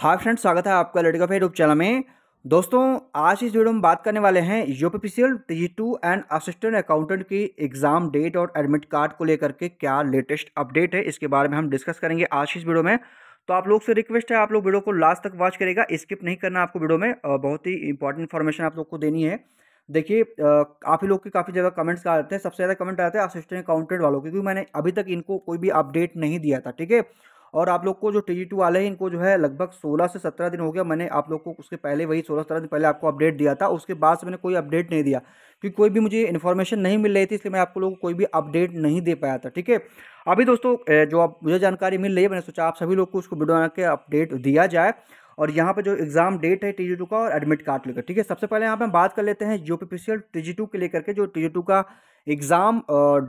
high friend स्वागत है आपका लड़का फेर यूट्यूब चैनल में दोस्तों आज इस वीडियो में बात करने वाले हैं U P T two and assistant accountant की एग्ज़ाम डेट और एडमिट कार्ड को लेकर के क्या लेटेस्ट अपडेट है इसके बारे में हम डिस्कस करेंगे आज इस वीडियो में तो आप लोग से रिक्वेस्ट है आप लोग वीडियो को लास्ट तक वॉच करेगा स्किप नहीं करना आपको वीडियो में बहुत ही इंपॉर्टेंट इन्फॉर्मेशन आप लोग को देनी है देखिए काफ़ी लोग के काफ़ी जगह कमेंट्स आ रहे थे सबसे ज़्यादा कमेंट आ रहे थे असिस्टेंट अकाउंटेंट वालों के क्योंकि मैंने अभी तक इनको कोई भी अपडेट नहीं दिया था ठीक है और आप लोग को जो टी टू वाले हैं इनको जो है लगभग सोलह से सत्रह दिन हो गया मैंने आप लोग को उसके पहले वही सोलह सत्रह दिन पहले आपको अपडेट दिया था उसके बाद से मैंने कोई अपडेट नहीं दिया क्योंकि कोई भी मुझे इन्फॉर्मेशन नहीं मिल रही थी इसलिए मैं आप लोगों को कोई भी अपडेट नहीं दे पाया था ठीक है अभी दोस्तों जो आप मुझे जानकारी मिल रही है मैंने सोचा आप सभी लोग को उसको वीडियो बना के अपडेट दिया जाए और यहाँ पे जो एग्जाम डेट है टी टू का और एडमिट कार्ड लेकर ठीक है सबसे पहले यहाँ पे हम बात कर लेते हैं यू टी टू के लेकर के जो टी टू का एग्ज़ाम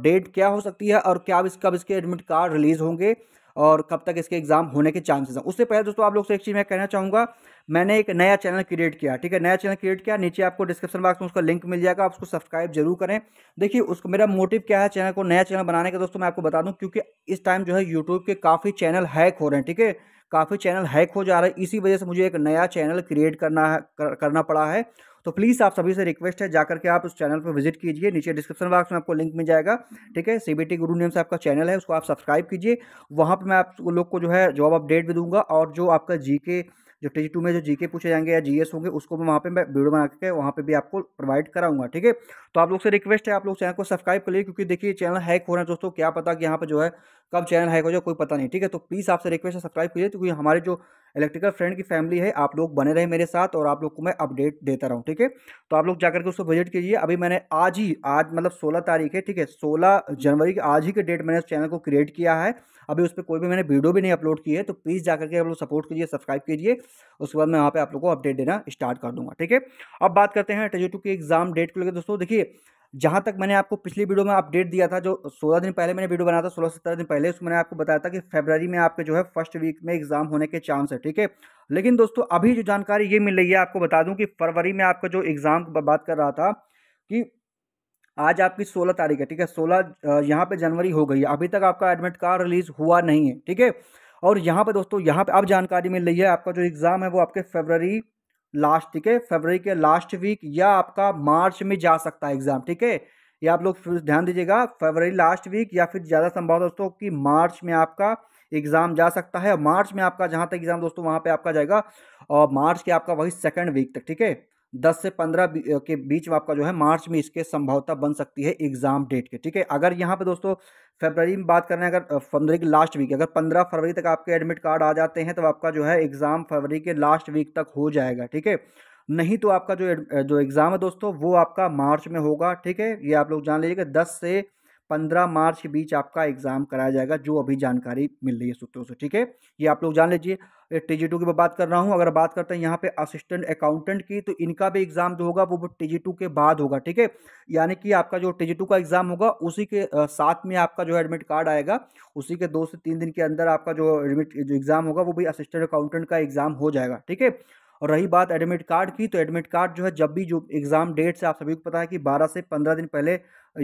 डेट क्या हो सकती है और क्या इसका इसके एडमिट कार्ड रिलीज़ होंगे और कब तक इसके एग्ज़ाम होने के चांसेस हैं उससे पहले दोस्तों आप लोग से एक चीज़ मैं कहना चाहूँगा मैंने एक नया चैनल क्रिएट किया ठीक है नया चैनल क्रिएट किया नीचे आपको डिस्क्रिप्शन बॉक्स में उसका लिंक मिल जाएगा आप उसको सब्सक्राइब जरूर करें देखिए उसको मेरा मोटिव क्या है चैनल को नया चैनल बनाने का दोस्तों मैं आपको बता दूँ क्योंकि इस टाइम जो है यूट्यूब के काफ़ी चैनल हैक हो रहे हैं ठीक है काफ़ी चैनल हैक हो जा रहा है इसी वजह से मुझे एक नया चैनल क्रिएट करना है कर, करना पड़ा है तो प्लीज़ आप सभी से रिक्वेस्ट है जाकर के आप उस चैनल पर विजिट कीजिए नीचे डिस्क्रिप्शन बॉक्स में आपको लिंक मिल जाएगा ठीक है C B T Guru name से आपका चैनल है उसको आप सब्सक्राइब कीजिए वहाँ पर मैं आप लोग को जो है जॉब अपडेट भी दूंगा और जो आपका जी के जो टी टू में जो जीके पूछे जाएंगे या जीएस होंगे उसको मैं वहाँ पे मैं वीडियो बना के वहाँ पे भी आपको प्रोवाइड कराऊंगा ठीक है तो आप लोग से रिक्वेस्ट है आप लोग चैनल को सब्सक्राइब कर लीजिए क्योंकि देखिए चैनल हैक हो रहा है दोस्तों क्या पता कि यहाँ पर जो है कब चैनल हैक हो जाए कोई पता नहीं ठीक है तो प्लीज़ आपसे रिक्वेस्ट है सब्सक्राइब कीजिए क्योंकि हमारे जो इलेक्ट्रिकल फ्रेंड की फैमिली है आप लोग बने रहे मेरे साथ और आप लोग को मैं अपडेट देता रहूँ ठीक है तो आप लोग जाकर के उसको विजिट कीजिए अभी मैंने आज ही आज मतलब सोलह तारीख है ठीक है सोलह जनवरी की आज ही के डेट मैंने उस चैनल को क्रिएट किया है अभी उस पर कोई भी मैंने वीडियो भी नहीं अपलोड की है तो प्लीज़ जाकर के आप लोग सपोर्ट कीजिए सब्सक्राइब कीजिए उसके बाद मैं वहाँ पर आप लोग को अपडेट देना स्टार्ट कर दूंगा ठीक है अब बात करते हैं टेजो टू की एग्ज़ाम डेट को लेकर दोस्तों देखिए जहाँ तक मैंने आपको पिछली वीडियो में अपडेट दिया था जो सोलह दिन पहले मैंने वीडियो बनाया था सोलह सत्रह दिन पहले उसमें मैंने आपको बताया था कि फेबररी में आपके जो है फर्स्ट वीक में एग्जाम होने के चांस है ठीक है लेकिन दोस्तों अभी जो जानकारी ये मिल रही है आपको बता दूँ कि फरवरी में आपका जो एग्ज़ाम बात कर रहा था कि आज आपकी सोलह तारीख है ठीक है सोलह यहाँ पे जनवरी हो गई है अभी तक आपका एडमिट कार्ड रिलीज हुआ नहीं है ठीक है और यहाँ पे दोस्तों यहाँ पे अब जानकारी मिल रही है आपका जो एग्ज़ाम है वो आपके फरवरी लास्ट ठीक है फरवरी के लास्ट वीक या आपका मार्च में जा सकता है एग्जाम ठीक है ये आप लोग फिर ध्यान दीजिएगा फरवरी लास्ट वीक या फिर ज़्यादा संभव दोस्तों कि मार्च में आपका एग्ज़ाम जा सकता है मार्च में आपका जहाँ तक एग्ज़ाम दोस्तों वहाँ पे आपका जाएगा और मार्च के आपका वही सेकंड वीक तक ठीक है दस से पंद्रह के बीच में आपका जो है मार्च में इसके संभवता बन सकती है एग्जाम डेट के ठीक है अगर यहाँ पे दोस्तों फरवरी में बात कर रहे हैं अगर फरवरी के लास्ट वीक अगर पंद्रह फरवरी तक आपके एडमिट कार्ड आ जाते हैं तो आपका जो है एग्ज़ाम फरवरी के लास्ट वीक तक हो जाएगा ठीक है नहीं तो आपका जो जो एग्ज़ाम है दोस्तों वो आपका मार्च में होगा ठीक है ये आप लोग जान लीजिएगा दस से पंद्रह मार्च के बीच आपका एग्ज़ाम कराया जाएगा जो अभी जानकारी मिल रही है सूत्रों से ठीक है ये आप लोग जान लीजिए टी जी टू की मैं बात कर रहा हूँ अगर बात करते हैं यहाँ पे असिस्टेंट अकाउंटेंट की तो इनका भी एग्ज़ाम जो होगा वो टी जी टू के बाद होगा ठीक है यानी कि आपका जो टी जी टू का एग्ज़ाम होगा उसी के साथ में आपका जो एडमिट कार्ड आएगा उसी के दो से तीन दिन के अंदर आपका जो एडमिट जो एग्ज़ाम होगा वो भी असिस्टेंट अकाउंटेंट का एग्ज़ाम हो जाएगा ठीक है और रही बात एडमिट कार्ड की तो एडमिट कार्ड जो है जब भी जो एग्ज़ाम डेट से आप सभी को पता है कि बारह से पंद्रह दिन पहले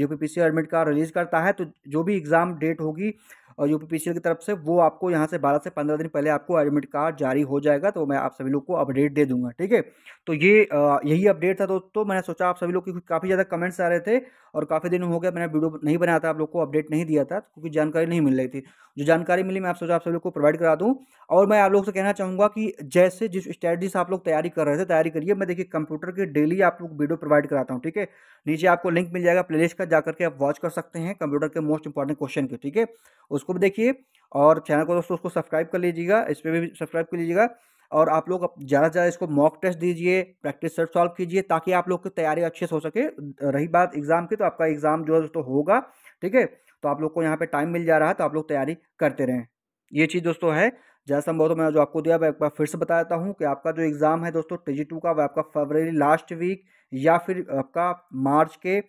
U P admit card release करता है तो जो भी एग्ज़ाम डेट होगी और यूपीपीसीएल की तरफ से वो आपको यहाँ से बारह से पंद्रह दिन पहले आपको एडमिट कार्ड जारी हो जाएगा तो मैं आप सभी लोग को अपडेट दे दूंगा ठीक है तो ये आ, यही अपडेट था दोस्तों मैंने सोचा आप सभी लोग की काफ़ी ज़्यादा कमेंट्स आ रहे थे और काफ़ी दिन हो गया मैंने वीडियो नहीं बनाया था आप लोग को अपडेट नहीं दिया था क्योंकि जानकारी नहीं मिल रही थी जो जानकारी मिली मैं आप सोचा आप सभी लोग को प्रोवाइड करा दूँ और मैं आप लोग से कहना चाहूँगा कि जैसे जिस स्ट्रैटेजी से आप लोग तैयारी कर रहे थे तैयारी करिए मैं देखिए कंप्यूटर की डेली आप लोग वीडियो प्रोवाइड कराता हूँ ठीक है नीचे आपको लिंक मिल जाएगा प्लेलिस्ट का जाकर के आप वॉच कर सकते हैं कंप्यूटर के मोस्ट इंपॉर्टेंट क्वेश्चन के ठीक है उसको उसको भी देखिए और चैनल को दोस्तों उसको सब्सक्राइब कर लीजिएगा इस पर भी सब्सक्राइब कर लीजिएगा और आप लोग ज़्यादा से ज़्यादा इसको मॉक टेस्ट दीजिए प्रैक्टिस सेट सॉल्व कीजिए ताकि आप लोग की तैयारी अच्छे से हो सके रही बात एग्ज़ाम की तो आपका एग्ज़ाम जो है दोस्तों होगा ठीक है तो आप लोग को यहाँ पे टाइम मिल जा रहा है तो आप लोग तैयारी करते रहें ये चीज़ दोस्तों है जैसा संभव तो मैंने जो आपको दिया मैं एक बार फिर से बता देता हूँ कि आपका जो एग्ज़ाम है दोस्तों टी टू का वह आपका फरवरी लास्ट वीक या फिर आपका मार्च के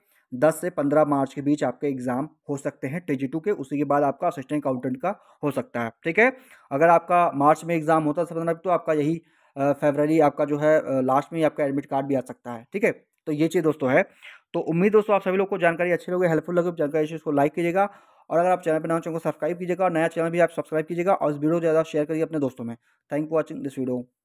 दस से पंद्रह मार्च के बीच आपके एग्ज़ाम हो सकते हैं टी जी टू के उसी के बाद आपका असिस्टेंट अकाउंटेंट का हो सकता है ठीक है अगर आपका मार्च में एग्ज़ाम होता है तो आपका यही फेबररी आपका जो है लास्ट में आपका एडमिट कार्ड भी आ सकता है ठीक है तो ये चीज़ दोस्तों है तो उम्मीद दोस्तों आप सभी लोग को जानकारी अच्छी लगे हेल्पफुल लगे जानकारी अच्छी उसको लाइक कीजिएगा और अगर आप चैनल पर ना हो तो चैनल को सब्सक्राइब कीजिएगा और नया चैनल भी आप सब्सक्राइब कीजिएगा और इस वीडियो ज़्यादा शेयर करिए अपने दोस्तों में thank for watching this video